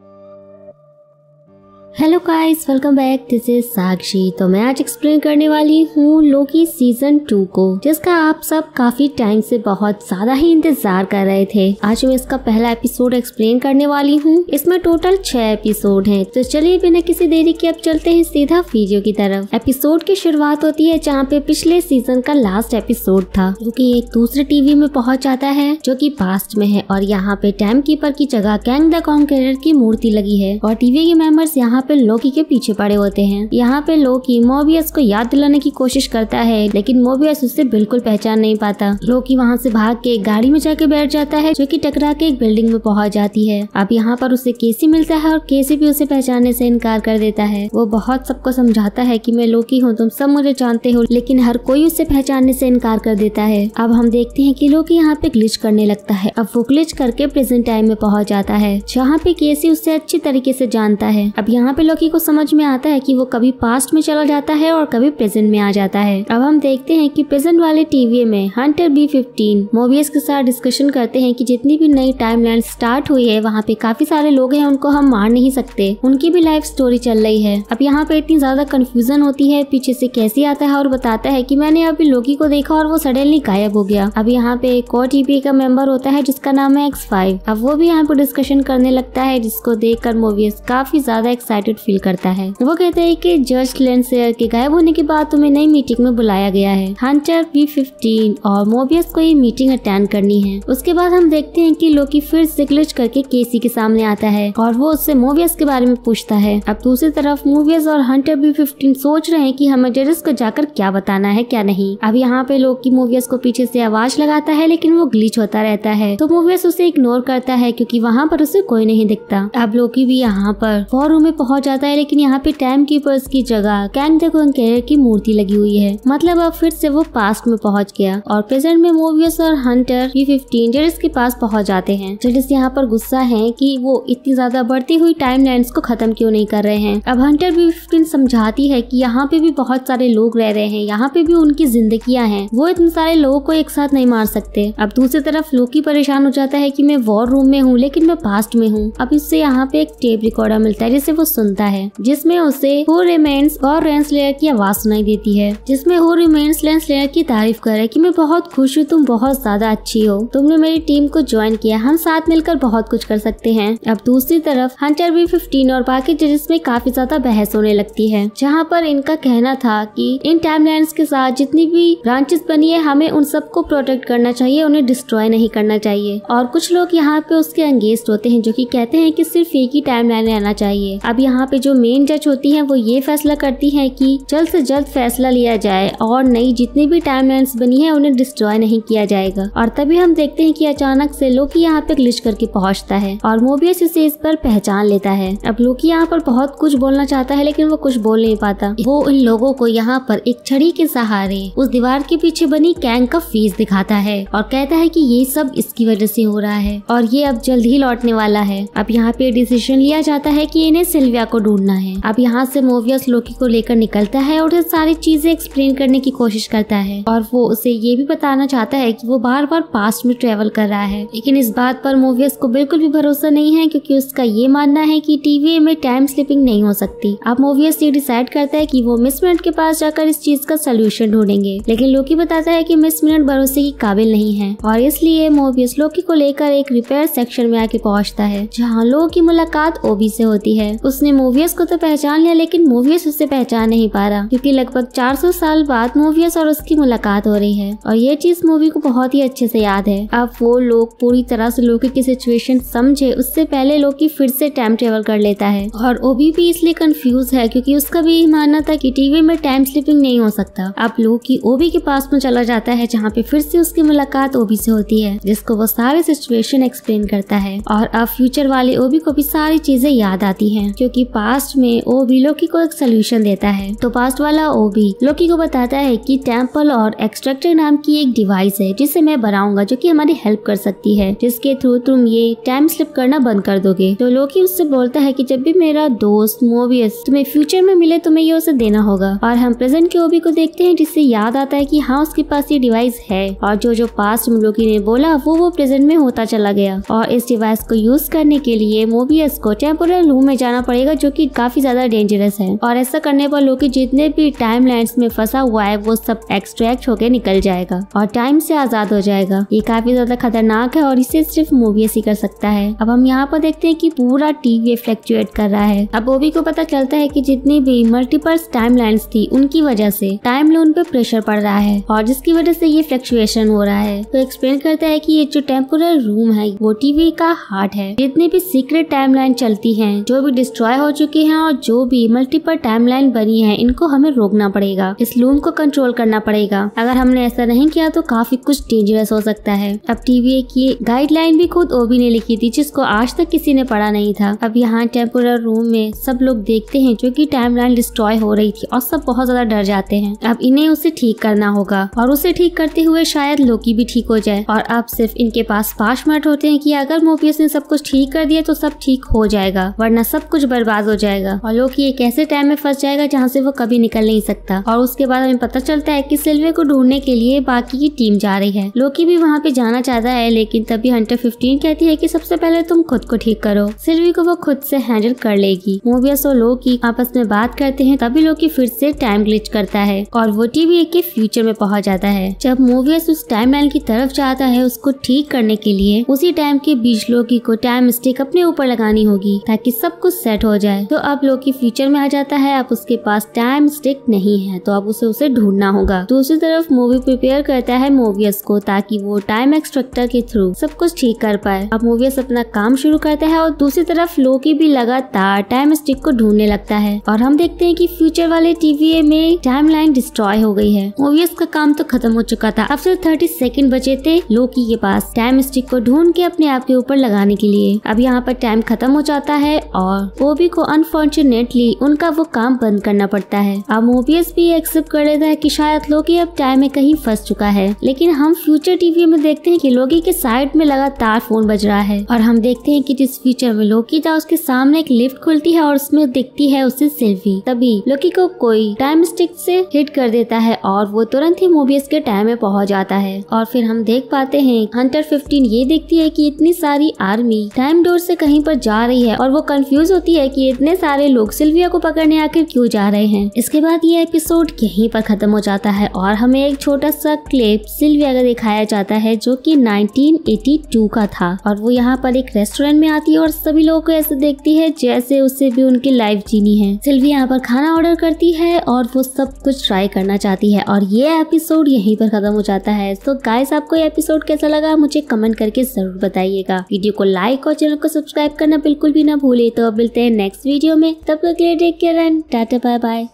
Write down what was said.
you hello guys welcome back this is Sakshi तो मैं आज एक्सप्लेन करने वाली हूँ लोकी सीजन टू को जिसका आप सब काफी टाइम से बहुत ज्यादा ही इंतजार कर रहे थे आज मैं इसका पहला एपिसोड एक्सप्लेन करने वाली हूँ इसमें टोटल छह एपिसोड हैं तो चलिए बिना किसी देरी के अब चलते हैं सीधा वीडियो की तरफ एपिसोड की शुरुआत होती है जहाँ पे पिछले सीजन का लास्ट एपिसोड था जो की एक दूसरे टीवी में पहुँच जाता है जो की पास्ट में है और यहाँ पे टाइम कीपर की जगह कैंग द कॉन्करर की मूर्ति लगी है और टीवी के मेम्बर्स यहाँ पे पे लोकी के पीछे पड़े होते हैं यहाँ पे लोकी मोबियस को याद दिलाने की कोशिश करता है लेकिन मोबियस उससे बिल्कुल पहचान नहीं पाता लोकी वहाँ से भाग के गाड़ी में जाके बैठ जाता है जो की टकरा के एक बिल्डिंग में पहुँच जाती है अब यहाँ पर उसे केसी मिलता है और केसी भी उसे पहचानने से इनकार कर देता है वो बहुत सबको समझाता है की मैं लोकी हूँ तुम सब मुझे जानते हो लेकिन हर कोई उसे पहचानने से इनकार कर देता है अब हम देखते हैं कि लोकी यहाँ पे ग्लिच करने लगता है अब वो ग्लिच करके प्रेजेंट टाइम में पहुँच जाता है जहाँ पे केसी उससे अच्छी तरीके से जानता है अब यहाँ यहाँ पे लॉकी को समझ में आता है कि वो कभी पास्ट में चला जाता है और कभी प्रेजेंट में आ जाता है अब हम देखते हैं कि प्रेजेंट वाले टीवी में हंटर बी फिफ्टीन मोबियस के साथ डिस्कशन करते हैं कि जितनी भी नई टाइमलाइन स्टार्ट हुई है वहाँ पे काफी सारे लोग हैं उनको हम मार नहीं सकते उनकी भी लाइफ स्टोरी चल रही है अब यहाँ पे इतनी ज्यादा कंफ्यूजन होती है पीछे से कैसी आता है और बताता है की मैंने अभी लोकी को देखा और वो सडनली गायब हो गया अब यहाँ पे एक और टीवी का मेंबर होता है जिसका नाम है एक्स फाइव अब वो भी यहाँ पे डिस्कशन करने लगता है जिसको देखकर कर काफी ज्यादा एक्साइट एक्साइटेड फील करता है वो कहते हैं कि जज क्लेंसेयर के गायब होने के बाद तुम्हें नई मीटिंग में बुलाया गया है हंटर बी फिफ्टीन और मोबियस को ये मीटिंग अटेंड करनी है उसके बाद हम देखते हैं कि लोकी फिर से ग्लिच करके केसी के सामने आता है और वो उससे मोबियस के बारे में पूछता है अब दूसरी तरफ मोबियस और हंटर बी फिफ्टीन सोच रहे हैं की हमें डेरिस को जाकर क्या बताना है क्या नहीं अब यहाँ पे लोकी मोबियस को पीछे से आवाज लगाता है लेकिन वो ग्लिच होता रहता है तो मोबियस उसे इग्नोर करता है क्योंकि वहाँ पर उसे कोई नहीं दिखता अब लोकी भी यहाँ पर वॉर रूम में पहुंच बहुत ज्यादा है लेकिन यहाँ पे टाइम कीपर्स की जगह कैंग देखो की मूर्ति लगी हुई है मतलब अब फिर से वो पास्ट में पहुंच गया और प्रेजेंट में मोवियस और हंटर ये फिफ्टीन जेडिस के पास पहुंच जाते हैं जेडिस यहाँ पर गुस्सा है कि वो इतनी ज्यादा बढ़ती हुई टाइम को खत्म क्यों नहीं कर रहे हैं अब हंटर भी फिफ्टीन समझाती है की यहाँ पे भी बहुत सारे लोग रह रहे हैं यहाँ पे भी उनकी जिंदगियां हैं वो इतने सारे लोगों को एक साथ नहीं मार सकते अब दूसरी तरफ लोकी परेशान हो जाता है की मैं वॉर रूम में हूँ लेकिन मैं पास्ट में हूँ अब इससे यहाँ पे एक टेप रिकॉर्डर मिलता है जिसे वो सुनता है जिसमें उसे हो रिमेंस और लेयर की आवाज सुनाई देती है जिसमें रिमेंस रिमेन्स लेयर की तारीफ करे की मैं बहुत खुश हूँ तुम बहुत ज्यादा अच्छी हो तुमने मेरी टीम को ज्वाइन किया हम साथ मिलकर बहुत कुछ कर सकते हैं अब दूसरी तरफ हंटर भी फिफ्टीन और बाकी जजेस में काफी ज्यादा बहस होने लगती है जहाँ पर इनका कहना था की इन टाइम के साथ जितनी भी ब्रांचेस बनी है हमें उन सबको प्रोटेक्ट करना चाहिए उन्हें डिस्ट्रॉय नहीं करना चाहिए और कुछ लोग यहाँ पे उसके अंगेस्ट होते हैं जो की कहते हैं की सिर्फ एक ही टाइम लाइन रहना चाहिए अब यहाँ यहाँ पे जो मेन जज होती है वो ये फैसला करती है की जल्द से जल्द फैसला लिया जाए और नई जितनी भी लाइन बनी है उन्हें डिस्ट्रॉय नहीं किया जाएगा और तभी हम देखते हैं कि अचानक से लोकी यहाँ पे ग्लिच करके पहुँचता है और मोबियस इसे इस पर पहचान लेता है अब लोकी यहाँ पर बहुत कुछ बोलना चाहता है लेकिन वो कुछ बोल नहीं पाता वो उन लोगों को यहाँ पर एक छड़ी के सहारे उस दीवार के पीछे बनी कैंग का फेस दिखाता है और कहता है की ये सब इसकी वजह से हो रहा है और ये अब जल्द ही लौटने वाला है अब यहाँ पे डिसीजन लिया जाता है कि इन्हें सिल्विया लोकिया को ढूंढना है अब यहाँ से मोवियस लोकी को लेकर निकलता है और उसे सारी चीजें एक्सप्लेन करने की कोशिश करता है और वो उसे ये भी बताना चाहता है कि वो बार बार पास्ट में ट्रेवल कर रहा है लेकिन इस बात पर मोवियस को बिल्कुल भी भरोसा नहीं है क्योंकि उसका ये मानना है कि टीवी में टाइम स्लिपिंग नहीं हो सकती अब मोवियस ये डिसाइड करता है कि वो मिस मिनट के पास जाकर इस चीज का सोल्यूशन ढूंढेंगे लेकिन लोकी बताता है की मिस मिनट भरोसे की काबिल नहीं है और इसलिए मोवियस लोकी को लेकर एक रिपेयर सेक्शन में आके पहुंचता है जहाँ लोगों की मुलाकात ओबी से होती है उसने मोवियस को तो पहचान लिया लेकिन मोवियस उसे पहचान नहीं पा रहा क्योंकि लगभग 400 साल बाद मोवियस और उसकी मुलाकात हो रही है और ये चीज मूवी को बहुत ही अच्छे से याद है अब वो लोग पूरी तरह से लोकी की सिचुएशन समझे उससे पहले लोकी फिर से टाइम ट्रेवल कर लेता है और ओबी भी इसलिए कंफ्यूज है क्योंकि उसका भी यही मानना था कि टीवी में टाइम स्लिपिंग नहीं हो सकता अब लोकी ओबी के पास में चला जाता है जहाँ पे फिर से उसकी मुलाकात ओबी से होती है जिसको वो सारी सिचुएशन एक्सप्लेन करता है और अब फ्यूचर वाले ओबी को भी सारी चीजें याद आती है क्योंकि की पास्ट में भी लोकी को एक सोल्यूशन देता है तो पास्ट वाला भी लोकी को बताता है कि टेम्पल और एक्सट्रेक्टर नाम की एक डिवाइस है जिसे मैं बनाऊंगा जो कि हमारी हेल्प कर सकती है जिसके थ्रू तुम ये टाइम स्लिप करना बंद कर दोगे तो लोकी उससे बोलता है की जब भी मेरा दोस्त मोबियस तुम्हें फ्यूचर में मिले तुम्हें ये उसे देना होगा और हम प्रेजेंट के ओबी को देखते हैं जिससे याद आता है की हाँ उसके पास ये डिवाइस है और जो जो पास्ट में लोकी ने बोला वो वो प्रेजेंट में होता चला गया और इस डिवाइस को यूज करने के लिए मोबियस को टेम्पोर रूम में जाना पड़ेगा करेगा जो की काफी ज्यादा डेंजरस है और ऐसा करने पर लोकी जितने भी टाइम में फंसा हुआ है वो सब एक्सट्रैक्ट होकर निकल जाएगा और टाइम से आजाद हो जाएगा ये काफी ज्यादा खतरनाक है और इसे सिर्फ मोबियस ही कर सकता है अब हम यहाँ पर देखते हैं कि पूरा टीवी फ्लैक्चुएट कर रहा है अब ओबी को पता चलता है कि जितनी भी मल्टीपल्स टाइम थी उनकी वजह से टाइम लोन पे प्रेशर पड़ रहा है और जिसकी वजह से ये फ्लक्चुएशन हो रहा है तो एक्सप्लेन करता है की ये जो टेम्पोर रूम है वो टीवी का हार्ट है जितनी भी सीक्रेट टाइम चलती है जो भी डिस्ट्रॉय एक्सपायर हो चुकी हैं और जो भी मल्टीपल टाइमलाइन बनी है इनको हमें रोकना पड़ेगा इस लूम को कंट्रोल करना पड़ेगा अगर हमने ऐसा नहीं किया तो काफी कुछ डेंजरस हो सकता है अब टीवी की गाइडलाइन भी खुद ओबी ने लिखी थी जिसको आज तक किसी ने पढ़ा नहीं था अब यहाँ टेम्पोर रूम में सब लोग देखते हैं जो की लाइन डिस्ट्रॉय हो रही थी और सब बहुत ज्यादा डर जाते हैं अब इन्हें उसे ठीक करना होगा और उसे ठीक करते हुए शायद लोकी भी ठीक हो जाए और अब सिर्फ इनके पास पांच मिनट होते हैं कि अगर मोबियस ने सब कुछ ठीक कर दिया तो सब ठीक हो जाएगा वरना सब कुछ बर्बाद बर्बाद हो जाएगा और लोकी एक ऐसे टाइम में फंस जाएगा जहाँ से वो कभी निकल नहीं सकता और उसके बाद हमें पता चलता है की सिल्वे को ढूंढने के लिए बाकी की टीम जा रही है लोकी भी वहाँ पे जाना चाहता है लेकिन तभी हंटर फिफ्टीन कहती है की सबसे पहले तुम खुद को ठीक करो सिल्वी को वो खुद से हैंडल कर लेगी मोबियस और लोकी आपस में बात करते हैं तभी लोकी फिर से टाइम ग्लिच करता है और वो टीवी के फ्यूचर में पहुंच जाता है जब मोबियस उस टाइम लाइन की तरफ जाता है उसको ठीक करने के लिए उसी टाइम के बीच लोकी को टाइम स्टिक अपने ऊपर लगानी होगी ताकि सब कुछ सेट हो हो जाए तो आप लोग की में आ जाता है आप उसके पास टाइम स्टिक नहीं है तो आप उसे उसे ढूंढना होगा दूसरी तरफ मूवी प्रिपेयर करता है मोवियस को ताकि वो टाइम एक्सट्रक्टर के थ्रू सब कुछ ठीक कर पाए अब मोवियस अपना काम शुरू करता है और दूसरी तरफ लोकी भी लगातार टाइम स्टिक को ढूंढने लगता है और हम देखते हैं की फ्यूचर वाले टीवी में टाइम लाइन डिस्ट्रॉय हो गई है मोवियस का काम तो खत्म हो चुका था अब सिर्फ थर्टी सेकेंड बचे थे लोकी के पास टाइम स्टिक को ढूंढ के अपने आप के ऊपर लगाने के लिए अब यहाँ पर टाइम खत्म हो जाता है और वो भी सभी को अनफॉर्चुनेटली उनका वो काम बंद करना पड़ता है अब मोबियस भी एक्सेप्ट कर लेता है कि शायद लोगी अब टाइम में कहीं फंस चुका है लेकिन हम फ्यूचर टीवी में देखते हैं कि लोगी के साइड में लगातार फोन बज रहा है और हम देखते हैं कि जिस फ्यूचर में लोकी था उसके सामने एक लिफ्ट खुलती है और उसमें दिखती है उसे सेल्फी तभी लोकी को कोई टाइम स्टिक से हिट कर देता है और वो तुरंत ही मोबियस के टाइम में पहुंच जाता है और फिर हम देख पाते हैं हंटर फिफ्टीन ये देखती है की इतनी सारी आर्मी टाइम डोर से कहीं पर जा रही है और वो कंफ्यूज होती है कि इतने सारे लोग सिल्विया को पकड़ने आकर क्यों जा रहे हैं इसके बाद ये एपिसोड यहीं पर खत्म हो जाता है और हमें एक छोटा सा क्लिप सिल्विया का दिखाया जाता है जो कि 1982 का था और वो यहाँ पर एक रेस्टोरेंट में आती है और सभी लोगों को ऐसे देखती है जैसे उससे भी उनकी लाइफ जीनी है सिल्विया यहाँ पर खाना ऑर्डर करती है और वो सब कुछ ट्राई करना चाहती है और ये एपिसोड यहीं पर खत्म हो जाता है तो गाइस आपको ये एपिसोड कैसा लगा मुझे कमेंट करके जरूर बताइएगा वीडियो को लाइक और चैनल को सब्सक्राइब करना बिल्कुल भी ना भूले तो अब मिलते हैं नेक्स्ट वीडियो में तब तक के लिए take care and tata bye bye